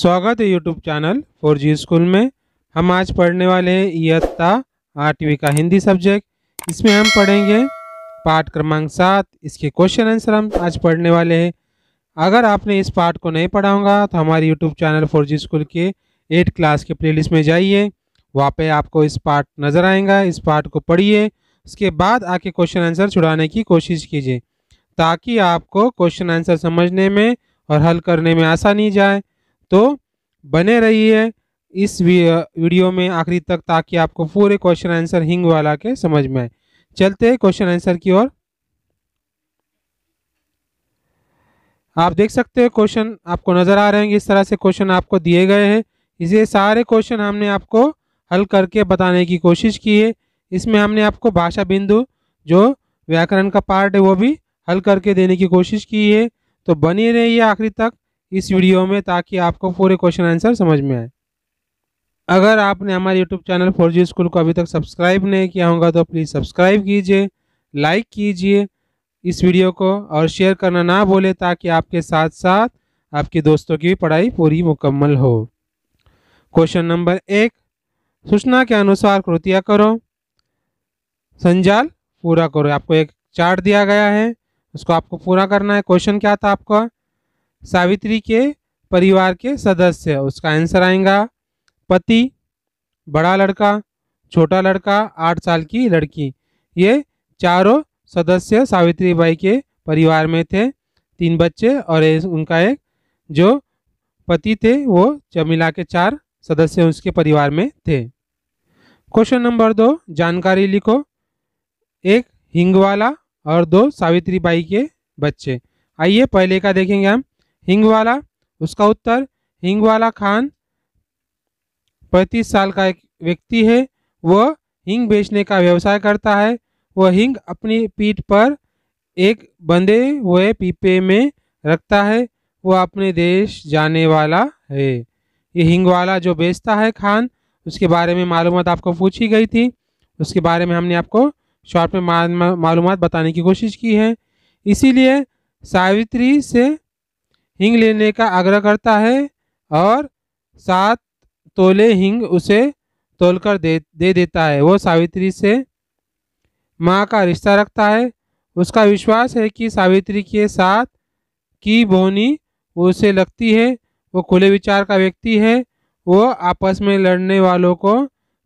स्वागत है YouTube channel four G school में हम आज पढ़ने वाले हैं इयत्ता आठवीं का हिंदी सब्जेक्ट इसमें हम पढ़ेंगे पाठ क्रमांक सात इसके क्वेश्चन आंसर हम आज पढ़ने वाले हैं अगर आपने इस पाठ को नहीं पढ़ा होगा तो हमारे YouTube channel four G school के एट क्लास के प्ले में जाइए वहाँ पर आपको इस पाठ नज़र आएगा इस पाठ को पढ़िए उसके बाद आके क्वेश्चन आंसर छुड़ाने की कोशिश कीजिए ताकि आपको क्वेश्चन आंसर समझने में और हल करने में आसानी जाए तो बने रहिए इस वीडियो में आखिरी तक ताकि आपको पूरे क्वेश्चन आंसर हिंग वाला के समझ में आए चलते हैं क्वेश्चन आंसर की ओर आप देख सकते हैं क्वेश्चन आपको नज़र आ रहे हैं इस तरह से क्वेश्चन आपको दिए गए हैं इसे सारे क्वेश्चन हमने आपको हल करके बताने की कोशिश की है इसमें हमने आपको भाषा बिंदु जो व्याकरण का पार्ट है वो भी हल करके देने की कोशिश की है तो बनी रहिए आखिरी तक इस वीडियो में ताकि आपको पूरे क्वेश्चन आंसर समझ में आए अगर आपने हमारे YouTube channel four G school को अभी तक सब्सक्राइब नहीं किया होगा तो प्लीज़ सब्सक्राइब कीजिए लाइक कीजिए इस वीडियो को और शेयर करना ना भूलें ताकि आपके साथ साथ आपके दोस्तों की पढ़ाई पूरी मुकम्मल हो क्वेश्चन नंबर एक सूचना के अनुसार कृतियाँ करो संजाल पूरा करो आपको एक चार्ट दिया गया है उसको आपको पूरा करना है क्वेश्चन क्या था आपका सावित्री के परिवार के सदस्य उसका आंसर आएगा पति बड़ा लड़का छोटा लड़का आठ साल की लड़की ये चारों सदस्य सावित्री बाई के परिवार में थे तीन बच्चे और उनका एक जो पति थे वो चमिला के चार सदस्य उसके परिवार में थे क्वेश्चन नंबर दो जानकारी लिखो एक हिंगवाला और दो सावित्री बाई के बच्चे आइए पहले का देखेंगे हम हिंगवाला उसका उत्तर हिंगवाला खान पैंतीस साल का एक व्यक्ति है वह हिंग बेचने का व्यवसाय करता है वह हिंग अपनी पीठ पर एक बंधे हुए पीपे में रखता है वह अपने देश जाने वाला है ये हिंग वाला जो बेचता है खान उसके बारे में मालूम आपको पूछी गई थी उसके बारे में हमने आपको शॉर्ट में मालूम बताने की कोशिश की है इसीलिए सावित्री से हिंग लेने का आग्रह करता है और सात तोले हिंग उसे तोलकर दे दे देता है वो सावित्री से माँ का रिश्ता रखता है उसका विश्वास है कि सावित्री के साथ की बोनी उसे लगती है वो खुले विचार का व्यक्ति है वो आपस में लड़ने वालों को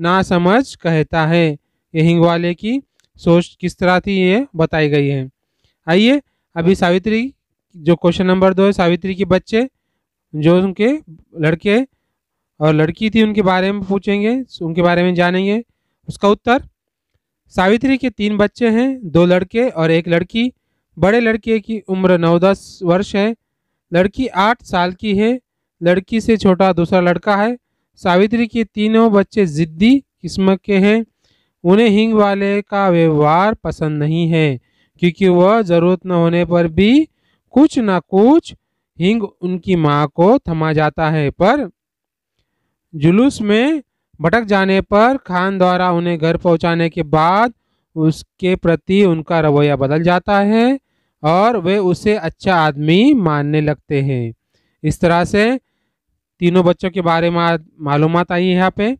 ना समझ कहता है ये हिंग वाले की सोच किस तरह थी ये बताई गई है आइए अभी सावित्री जो क्वेश्चन नंबर दो है सावित्री के बच्चे जो उनके लड़के और लड़की थी उनके बारे में पूछेंगे उनके बारे में जानेंगे उसका उत्तर सावित्री के तीन बच्चे हैं दो लड़के और एक लड़की बड़े लड़के की उम्र नौ दस वर्ष है लड़की आठ साल की है लड़की से छोटा दूसरा लड़का है सावित्री के तीनों बच्चे ज़िद्दी किस्म के हैं उन्हें हिंग वाले का व्यवहार पसंद नहीं है क्योंकि वह ज़रूरत न होने पर भी कुछ ना कुछ हिंग उनकी माँ को थमा जाता है पर जुलूस में भटक जाने पर खान द्वारा उन्हें घर पहुंचाने के बाद उसके प्रति उनका रवैया बदल जाता है और वे उसे अच्छा आदमी मानने लगते हैं इस तरह से तीनों बच्चों के बारे में मालूम आई है यहाँ पे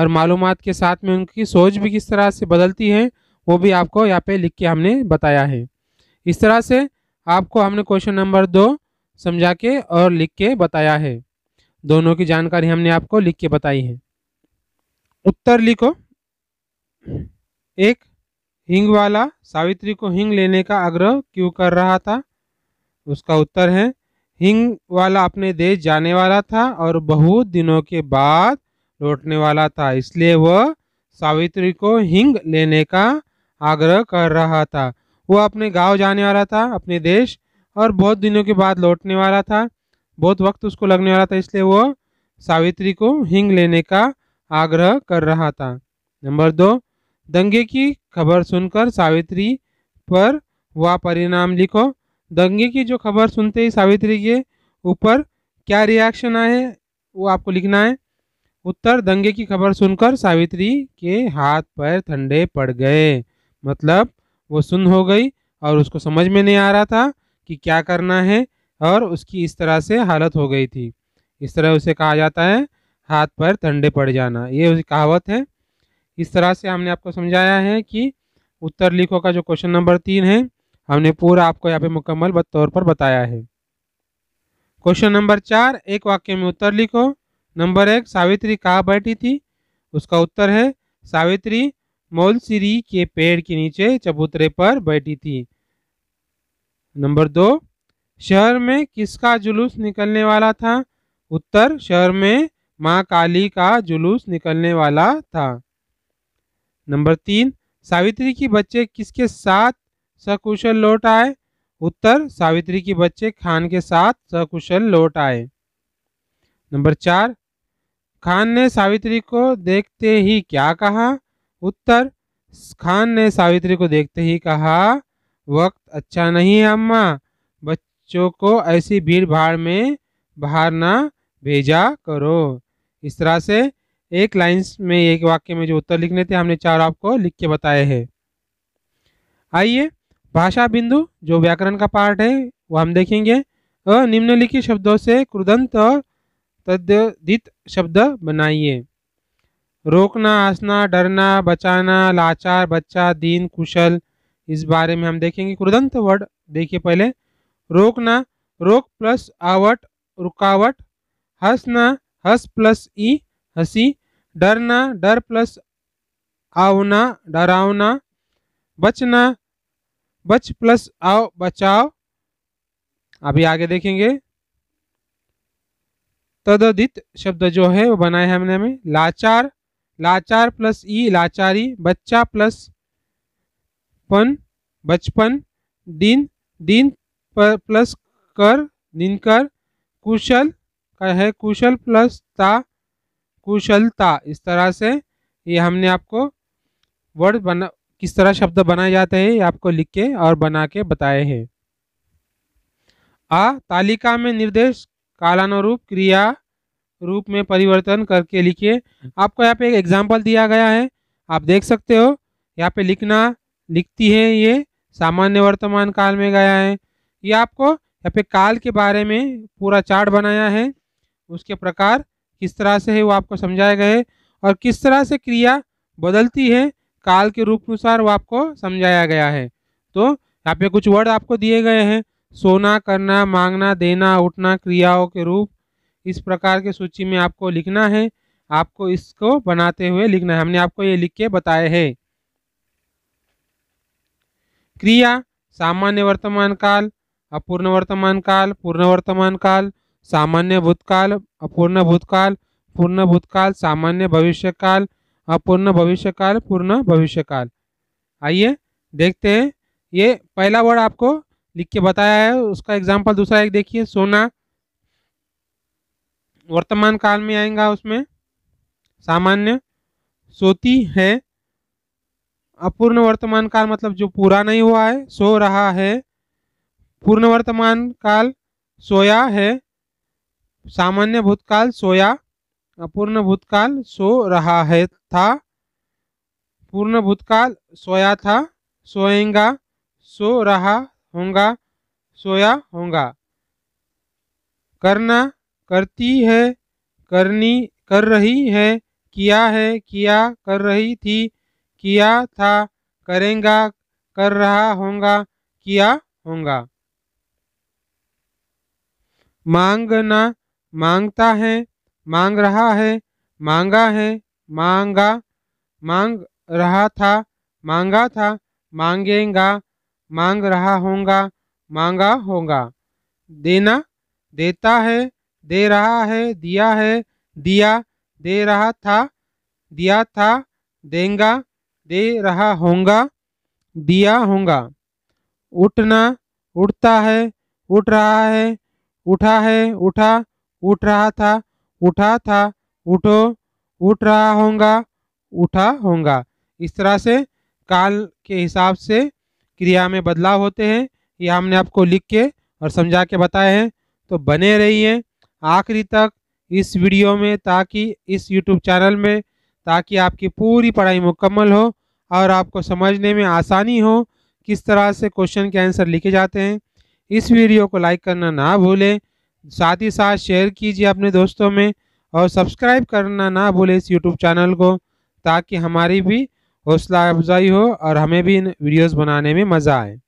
और मालूम के साथ में उनकी सोच भी किस तरह से बदलती है वो भी आपको यहाँ पे लिख के हमने बताया है इस तरह से आपको हमने क्वेश्चन नंबर दो समझा के और लिख के बताया है दोनों की जानकारी हमने आपको लिख के बताई है उत्तर लिखो एक हिंग वाला सावित्री को हिंग लेने का आग्रह क्यों कर रहा था उसका उत्तर है हिंग वाला अपने देश जाने वाला था और बहुत दिनों के बाद लौटने वाला था इसलिए वह सावित्री को हिंग लेने का आग्रह कर रहा था वो अपने गांव जाने वाला था अपने देश और बहुत दिनों के बाद लौटने वाला था बहुत वक्त उसको लगने वाला था इसलिए वो सावित्री को हिंग लेने का आग्रह कर रहा था नंबर दो दंगे की खबर सुनकर सावित्री पर वह परिणाम लिखो दंगे की जो खबर सुनते ही सावित्री के ऊपर क्या रिएक्शन आए वो आपको लिखना है उत्तर दंगे की खबर सुनकर सावित्री के हाथ पैर ठंडे पड़ गए मतलब वो सुन हो गई और उसको समझ में नहीं आ रहा था कि क्या करना है और उसकी इस तरह से हालत हो गई थी इस तरह उसे कहा जाता है हाथ पर ठंडे पड़ जाना ये उसकी कहावत है इस तरह से हमने आपको समझाया है कि उत्तर लिखो का जो क्वेश्चन नंबर तीन है हमने पूरा आपको यहाँ पे मुकम्मल तौर पर बताया है क्वेश्चन नंबर चार एक वाक्य में उत्तर लिखो नंबर एक सावित्री कहाँ बैठी थी उसका उत्तर है सावित्री मौलसिरी के पेड़ के नीचे चबूतरे पर बैठी थी नंबर दो शहर में किसका जुलूस निकलने वाला था उत्तर शहर में माँ काली का जुलूस निकलने वाला था नंबर तीन सावित्री की बच्चे किसके साथ सकुशल लौट आए उत्तर सावित्री की बच्चे खान के साथ सकुशल लौट आए नंबर चार खान ने सावित्री को देखते ही क्या कहा उत्तर खान ने सावित्री को देखते ही कहा वक्त अच्छा नहीं है अम्मा बच्चों को ऐसी भीड़ भाड़ में बाहर ना भेजा करो इस तरह से एक लाइन्स में एक वाक्य में जो उत्तर लिखने थे हमने चार आपको लिख के बताए हैं आइए भाषा बिंदु जो व्याकरण का पार्ट है वो हम देखेंगे निम्नलिखित शब्दों से क्रुदंत और तद्धित शब्द बनाइए रोकना हंसना डरना बचाना लाचार बच्चा दीन कुशल इस बारे में हम देखेंगे क्रुदंत वर्ड देखिए पहले रोकना रोक प्लस आवट रुकावट हंसना हंस प्लस ई हंसी डरना डर प्लस आवना डरावना बचना बच प्लस आओ बचाओ अभी आगे देखेंगे तदित शब्द जो है वो बनाए हमने हमें लाचार लाचार प्लस ई लाचारी बच्चा प्लस पन बचपन दिन दिन पर प्लस कर दिनकर कुशल का है कुशल प्लस ता कुशलता इस तरह से ये हमने आपको वर्ड बना किस तरह शब्द बनाए जाते हैं ये आपको लिख के और बना के बताए हैं आ तालिका में निर्देश कालानुरूप क्रिया रूप में परिवर्तन करके लिखिए आपको यहाँ पे एक एग्जाम्पल दिया गया है आप देख सकते हो यहाँ पे लिखना लिखती है ये सामान्य वर्तमान काल में गया है ये आपको यहाँ पे काल के बारे में पूरा चार्ट बनाया है उसके प्रकार किस तरह से है वो आपको समझाया गया है और किस तरह से क्रिया बदलती है काल के रूप अनुसार वो आपको समझाया गया है तो यहाँ पे कुछ वर्ड आपको दिए गए हैं सोना करना मांगना देना उठना क्रियाओं के रूप इस प्रकार के सूची में आपको लिखना है आपको इसको बनाते हुए लिखना है हमने आपको ये लिख के बताए है क्रिया सामान्य वर्तमान काल अपूर्ण वर्तमान काल पूर्ण वर्तमान काल सामान्य भूतकाल अपूर्ण भूतकाल पूर्ण भूतकाल सामान्य भविष्यकाल अपूर्ण भविष्यकाल पूर्ण भविष्यकाल आइए देखते हैं ये पहला वर्ड आपको लिख के बताया है उसका एग्जाम्पल दूसरा एक देखिए सोना वर्तमान काल में आएगा उसमें सामान्य सोती है अपूर्ण वर्तमान काल मतलब जो पूरा नहीं हुआ है सो रहा है पूर्ण वर्तमान काल सोया है सामान्य भूतकाल सोया अपूर्ण भूतकाल सो रहा है था पूर्ण भूतकाल सोया था सोएगा सो रहा होगा सोया होगा करना करती है करनी कर रही है किया है किया कर रही थी किया था करेंगा कर रहा होगा किया होगा मांगना मांगता है मांग रहा है मांगा है मांगा मांग रहा था मांगा था मांगेगा मांग रहा होगा मांगा होगा देना देता है दे रहा है दिया है दिया दे रहा था दिया था देंगा दे रहा होगा दिया होगा उठना उठता है उठ रहा है उठा है उठा उठ रहा था उठा था उठो उठ रहा होगा उठा होगा इस तरह से काल के हिसाब से क्रिया में बदलाव होते हैं ये हमने आपको लिख के और समझा के बताए हैं तो बने रहिए आखिरी तक इस वीडियो में ताकि इस यूट्यूब चैनल में ताकि आपकी पूरी पढ़ाई मुकम्मल हो और आपको समझने में आसानी हो किस तरह से क्वेश्चन के आंसर लिखे जाते हैं इस वीडियो को लाइक करना ना भूलें साथ ही साथ शेयर कीजिए अपने दोस्तों में और सब्सक्राइब करना ना भूलें इस यूट्यूब चैनल को ताकि हमारी भी हौसला अफजाई हो और हमें भी इन वीडियोज़ बनाने में मज़ा आए